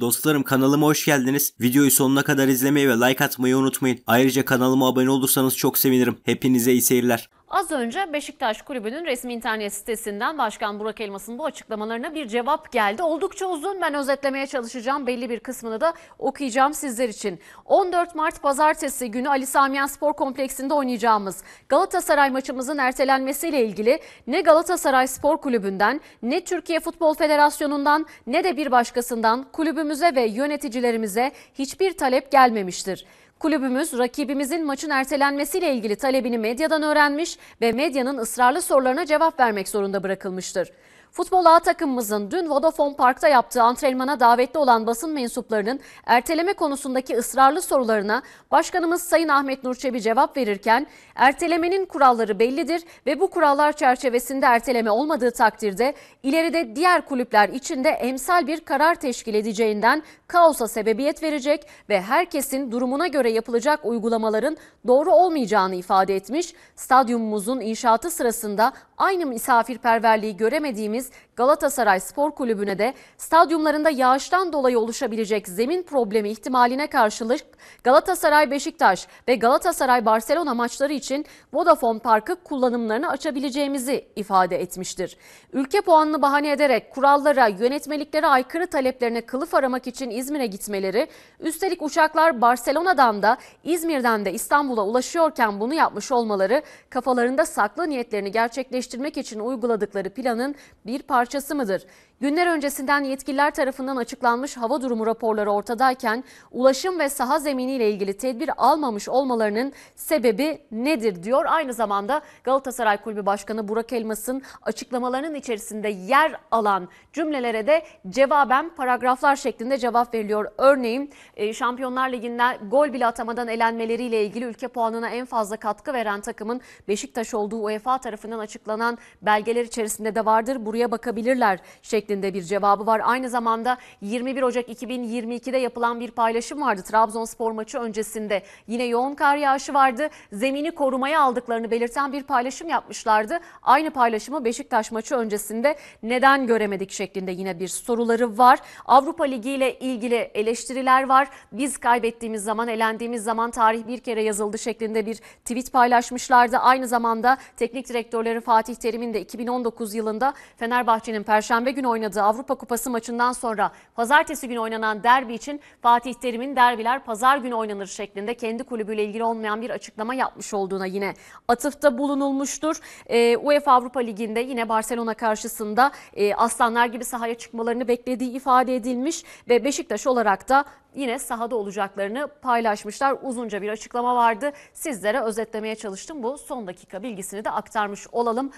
Dostlarım kanalıma hoş geldiniz. Videoyu sonuna kadar izlemeyi ve like atmayı unutmayın. Ayrıca kanalıma abone olursanız çok sevinirim. Hepinize iyi seyirler. Az önce Beşiktaş Kulübü'nün resmi internet sitesinden Başkan Burak Elmas'ın bu açıklamalarına bir cevap geldi. Oldukça uzun ben özetlemeye çalışacağım. Belli bir kısmını da okuyacağım sizler için. 14 Mart pazartesi günü Ali Samiyen Spor Kompleksi'nde oynayacağımız Galatasaray maçımızın ertelenmesiyle ilgili ne Galatasaray Spor Kulübü'nden ne Türkiye Futbol Federasyonu'ndan ne de bir başkasından kulübümüze ve yöneticilerimize hiçbir talep gelmemiştir. Kulübümüz rakibimizin maçın ertelenmesiyle ilgili talebini medyadan öğrenmiş ve medyanın ısrarlı sorularına cevap vermek zorunda bırakılmıştır. Futbol A takımımızın dün Vodafone Park'ta yaptığı antrenmana davetli olan basın mensuplarının erteleme konusundaki ısrarlı sorularına Başkanımız Sayın Ahmet Nurçebi cevap verirken ertelemenin kuralları bellidir ve bu kurallar çerçevesinde erteleme olmadığı takdirde ileride diğer kulüpler için de emsal bir karar teşkil edeceğinden kaosa sebebiyet verecek ve herkesin durumuna göre yapılacak uygulamaların doğru olmayacağını ifade etmiş. Stadyumumuzun inşaatı sırasında aynı misafirperverliği göremediğimiz is Galatasaray Spor Kulübü'ne de stadyumlarında yağıştan dolayı oluşabilecek zemin problemi ihtimaline karşılık Galatasaray Beşiktaş ve Galatasaray Barcelona maçları için Vodafone Parkı kullanımlarını açabileceğimizi ifade etmiştir. Ülke puanını bahane ederek kurallara, yönetmeliklere aykırı taleplerine kılıf aramak için İzmir'e gitmeleri, üstelik uçaklar Barcelona'dan da İzmir'den de İstanbul'a ulaşıyorken bunu yapmış olmaları kafalarında saklı niyetlerini gerçekleştirmek için uyguladıkları planın bir parçası parçası mıdır? Günler öncesinden yetkililer tarafından açıklanmış hava durumu raporları ortadayken ulaşım ve saha zeminiyle ilgili tedbir almamış olmalarının sebebi nedir diyor. Aynı zamanda Galatasaray Kulübü Başkanı Burak Elmas'ın açıklamalarının içerisinde yer alan cümlelere de cevaben paragraflar şeklinde cevap veriliyor. Örneğin e, Şampiyonlar Ligi'nde gol bile atamadan elenmeleriyle ilgili ülke puanına en fazla katkı veren takımın Beşiktaş olduğu UEFA tarafından açıklanan belgeler içerisinde de vardır. Buraya bakabilirler şeklinde şeklinde bir cevabı var. Aynı zamanda 21 Ocak 2022'de yapılan bir paylaşım vardı. Trabzonspor maçı öncesinde yine yoğun kar yağışı vardı. Zemini korumaya aldıklarını belirten bir paylaşım yapmışlardı. Aynı paylaşımı Beşiktaş maçı öncesinde neden göremedik şeklinde yine bir soruları var. Avrupa Ligi ile ilgili eleştiriler var. Biz kaybettiğimiz zaman, elendiğimiz zaman tarih bir kere yazıldı şeklinde bir tweet paylaşmışlardı. Aynı zamanda teknik direktörleri Fatih Terim'in de 2019 yılında Fenerbahçe'nin Perşembe günü oynadığı oynadığı Avrupa Kupası maçından sonra pazartesi günü oynanan derbi için Fatih Terim'in derbiler pazar günü oynanır şeklinde kendi kulübüyle ilgili olmayan bir açıklama yapmış olduğuna yine atıfta bulunulmuştur. E, UEFA Avrupa Ligi'nde yine Barcelona karşısında e, aslanlar gibi sahaya çıkmalarını beklediği ifade edilmiş ve Beşiktaş olarak da yine sahada olacaklarını paylaşmışlar. Uzunca bir açıklama vardı. Sizlere özetlemeye çalıştım. Bu son dakika bilgisini de aktarmış olalım.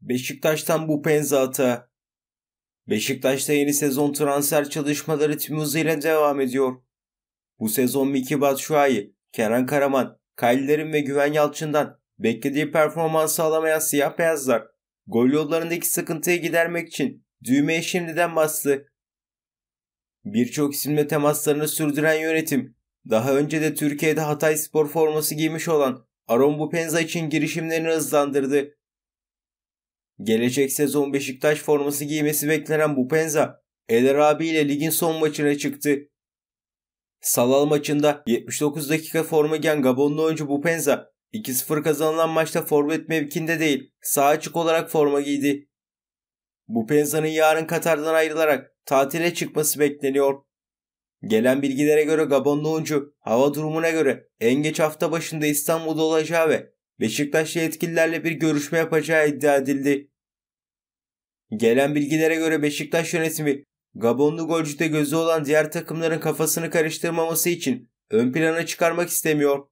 Beşiktaş'tan bu penzata Beşiktaş'ta yeni sezon transfer çalışmaları Timuz ile devam ediyor. Bu sezon Miki Batshuayi, Kerem Karaman, Kaylilerin ve Güven Yalçın'dan beklediği performans sağlamayan siyah beyazlar gol yollarındaki sıkıntıyı gidermek için düğmeye şimdiden bastı. Birçok isimle temaslarını sürdüren yönetim, daha önce de Türkiye'de Hatay spor forması giymiş olan Aron Bupenza için girişimlerini hızlandırdı. Gelecek sezon Beşiktaş forması giymesi beklenen Bu Bupenza, Eder ile ligin son maçına çıktı. Salal maçında 79 dakika forma giyen Gabonlu oyuncu Bu Penza, 2-0 kazanılan maçta forvet mevkinde değil, sağ açık olarak forma giydi. Bu Penza'nın yarın Katar'dan ayrılarak tatile çıkması bekleniyor. Gelen bilgilere göre Gabonlu oyuncu hava durumuna göre en geç hafta başında İstanbul'da olacağı ve Beşiktaşlı yetkililerle bir görüşme yapacağı iddia edildi. Gelen bilgilere göre Beşiktaş yönetimi Gabonlu golcüde gözü olan diğer takımların kafasını karıştırmaması için ön plana çıkarmak istemiyor.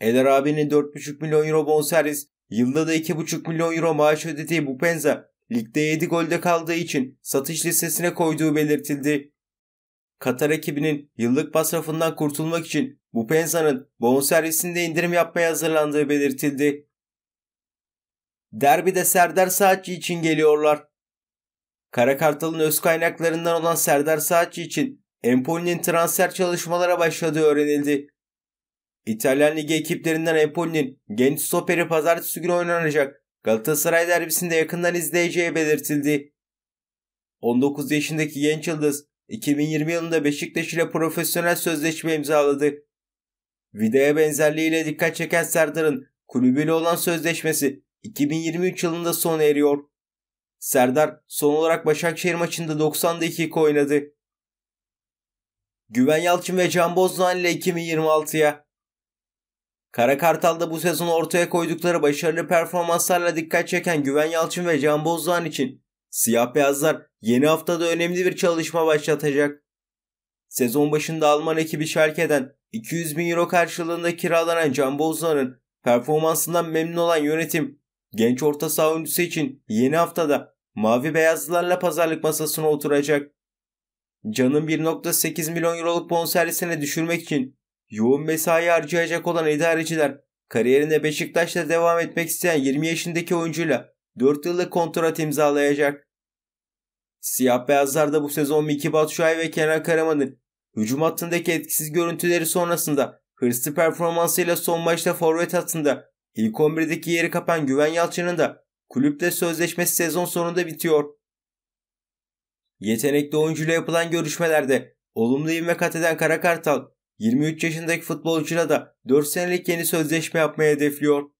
Eder abinin 4,5 milyon euro bonservis, yılda da 2,5 milyon euro maaş ödediği bu penza ligde 7 golde kaldığı için satış listesine koyduğu belirtildi. Katar ekibinin yıllık masrafından kurtulmak için bu penzanın bonservisinde indirim yapmaya hazırlandığı belirtildi. Derbide Serdar Saatçi için geliyorlar. Karakartal'ın öz kaynaklarından olan Serdar Saatçi için Empoli'nin transfer çalışmalara başladığı öğrenildi. İtalyan Ligi ekiplerinden Empoli'nin genç stoperi pazartesi günü oynanacak Galatasaray derbisinde yakından izleyeceği belirtildi. 19 yaşındaki genç yıldız 2020 yılında Beşiktaş ile profesyonel sözleşme imzaladı. Vida'ya benzerliğiyle dikkat çeken Serdar'ın kulübüyle olan sözleşmesi 2023 yılında sona eriyor. Serdar son olarak Başakşehir maçında 90 dakika oynadı. Güven Yalçın ve Can Bozdoğan ile 2026'ya. Kara Kartal'da bu sezon ortaya koydukları başarılı performanslarla dikkat çeken Güven Yalçın ve Can Bozdoğan için siyah beyazlar yeni haftada önemli bir çalışma başlatacak. Sezon başında Alman ekibi Schalke'den 200 bin euro karşılığında kiralanan Can Bozdoğan'ın performansından memnun olan yönetim Genç orta saha oyuncusu için yeni haftada mavi beyazlılarla pazarlık masasına oturacak. Can'ın 1.8 milyon euroluk bonservisini düşürmek için yoğun mesai harcayacak olan idareciler kariyerinde Beşiktaş'ta devam etmek isteyen 20 yaşındaki oyuncuyla 4 yıllık kontrat imzalayacak. Siyah beyazlarda bu sezon Miki Batşuay ve Kenan Karaman'ın hücum hattındaki etkisiz görüntüleri sonrasında hırslı performansıyla son maçta forvet hattında İlk 11'deki yeri kapan Güven Yalçın'ın da kulüpte sözleşmesi sezon sonunda bitiyor. Yetenekli oyuncuyla yapılan görüşmelerde olumlu ivme kat eden Karakartal 23 yaşındaki futbolcuyla da 4 senelik yeni sözleşme yapmaya hedefliyor.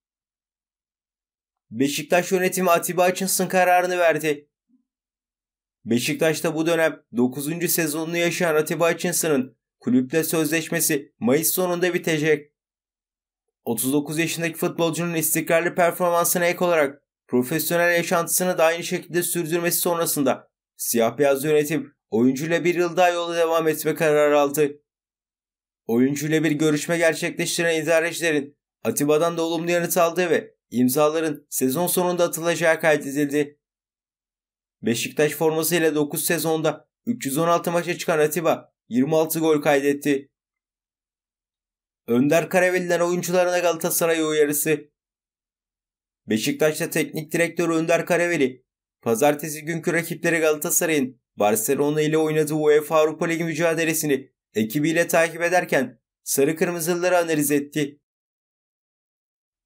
Beşiktaş yönetimi Atiba Açınsın kararını verdi. Beşiktaş'ta bu dönem 9. sezonunu yaşayan Atiba Açınsın'ın kulüple sözleşmesi Mayıs sonunda bitecek. 39 yaşındaki futbolcunun istikrarlı performansına ek olarak profesyonel yaşantısını da aynı şekilde sürdürmesi sonrasında siyah beyaz yönetim oyuncuyla bir yıl daha yola devam etme kararı aldı. Oyuncuyla bir görüşme gerçekleştiren idarecilerin Atiba'dan da olumlu yanıt aldığı ve imzaların sezon sonunda atılacağı kaydedildi. Beşiktaş formasıyla 9 sezonda 316 maça çıkan Atiba 26 gol kaydetti. Önder Karaveliler oyuncularına Galatasaray uyarısı. Beşiktaş'ta teknik direktör Önder Karaveli, pazartesi günkü rakipleri Galatasaray'ın Barcelona ile oynadığı UEFA Avrupa Ligi mücadelesini ekibiyle takip ederken sarı kırmızılıları analiz etti.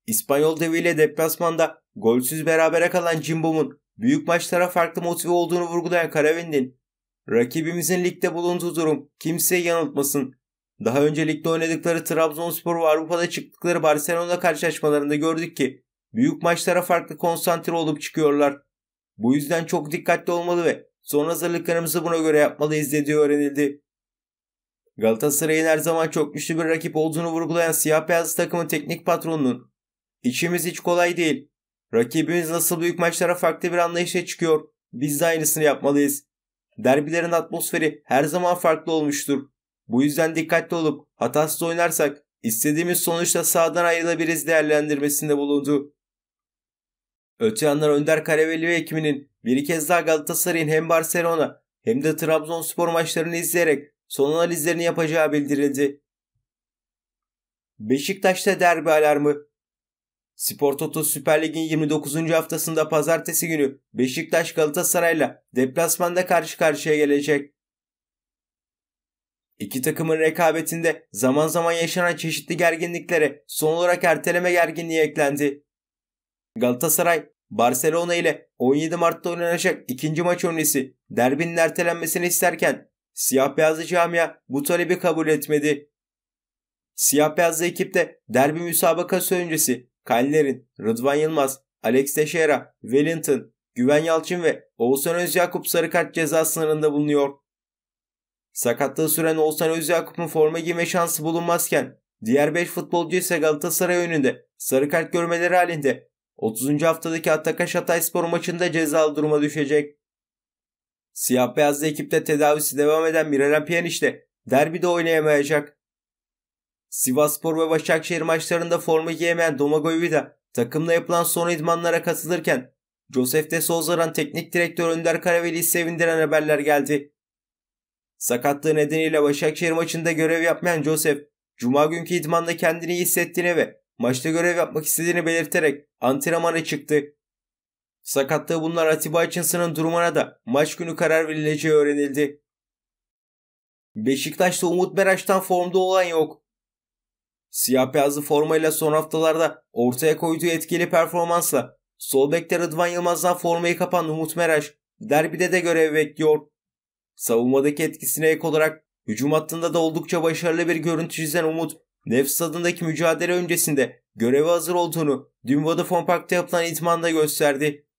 İspanyol deviyle deplasmanda golsüz berabere kalan Cimbom'un büyük maçlara farklı motive olduğunu vurgulayan Karaveli'nin rakibimizin ligde bulunduğu durum kimseyi yanıltmasın daha önce ligde oynadıkları Trabzonspor ve Avrupa'da çıktıkları Barcelona karşılaşmalarında gördük ki büyük maçlara farklı konsantre olup çıkıyorlar. Bu yüzden çok dikkatli olmalı ve son hazırlıklarımızı buna göre yapmalıyız dediği öğrenildi. Galatasaray'ın her zaman çok güçlü bir rakip olduğunu vurgulayan siyah beyaz takımın teknik patronunun içimiz hiç kolay değil. Rakibimiz nasıl büyük maçlara farklı bir anlayışla çıkıyor. Biz de aynısını yapmalıyız. Derbilerin atmosferi her zaman farklı olmuştur. Bu yüzden dikkatli olup hatasız oynarsak istediğimiz sonuçta sağdan ayrılabiliriz değerlendirmesinde bulundu. Öte yandan Önder Karaveli ve Ekiminin bir kez daha Galatasaray'ın hem Barcelona hem de Trabzonspor maçlarını izleyerek son analizlerini yapacağı bildirildi. Beşiktaş'ta derbi alarmı. Spor Toto Süper Lig'in 29. haftasında pazartesi günü Beşiktaş Galatasaray'la deplasmanda karşı karşıya gelecek. İki takımın rekabetinde zaman zaman yaşanan çeşitli gerginliklere son olarak erteleme gerginliği eklendi. Galatasaray, Barcelona ile 17 Mart'ta oynanacak ikinci maç öncesi derbinin ertelenmesini isterken siyah beyazlı camia bu talebi kabul etmedi. Siyah beyazlı ekipte derbi müsabakası öncesi Kalner'in, Rıdvan Yılmaz, Alex Teixeira, Wellington, Güven Yalçın ve Oğuzhan Özyakup sarı kart ceza sınırında bulunuyor. Sakatlığı süren Oğuzhan Özyakup'un forma giyme şansı bulunmazken diğer 5 futbolcu ise Galatasaray önünde sarı kart görmeleri halinde 30. haftadaki Atakaş spor maçında cezalı duruma düşecek. Siyah beyazlı ekipte tedavisi devam eden Miralem Pjanic de derbide oynayamayacak. Sivaspor ve Başakşehir maçlarında forma giyemeyen Domagoj Vida takımla yapılan son idmanlara katılırken Josef de Souza'dan teknik direktör Önder Karaveli'yi sevindiren haberler geldi. Sakatlığı nedeniyle Başakşehir maçında görev yapmayan Joseph, Cuma günkü idmanda kendini iyi hissettiğini ve maçta görev yapmak istediğini belirterek antrenmana çıktı. Sakatlığı bunlar Atiba Hutchinson'ın durumuna da maç günü karar verileceği öğrenildi. Beşiktaş'ta Umut Meraş'tan formda olan yok. Siyah beyazlı formayla son haftalarda ortaya koyduğu etkili performansla sol bekte Rıdvan Yılmaz'dan formayı kapan Umut Meraş derbide de görev bekliyor. Savunmadaki etkisine ek olarak hücum hattında da oldukça başarılı bir görüntü çizen Umut, nefs adındaki mücadele öncesinde göreve hazır olduğunu dün Vodafone Park'ta yapılan itmanda gösterdi.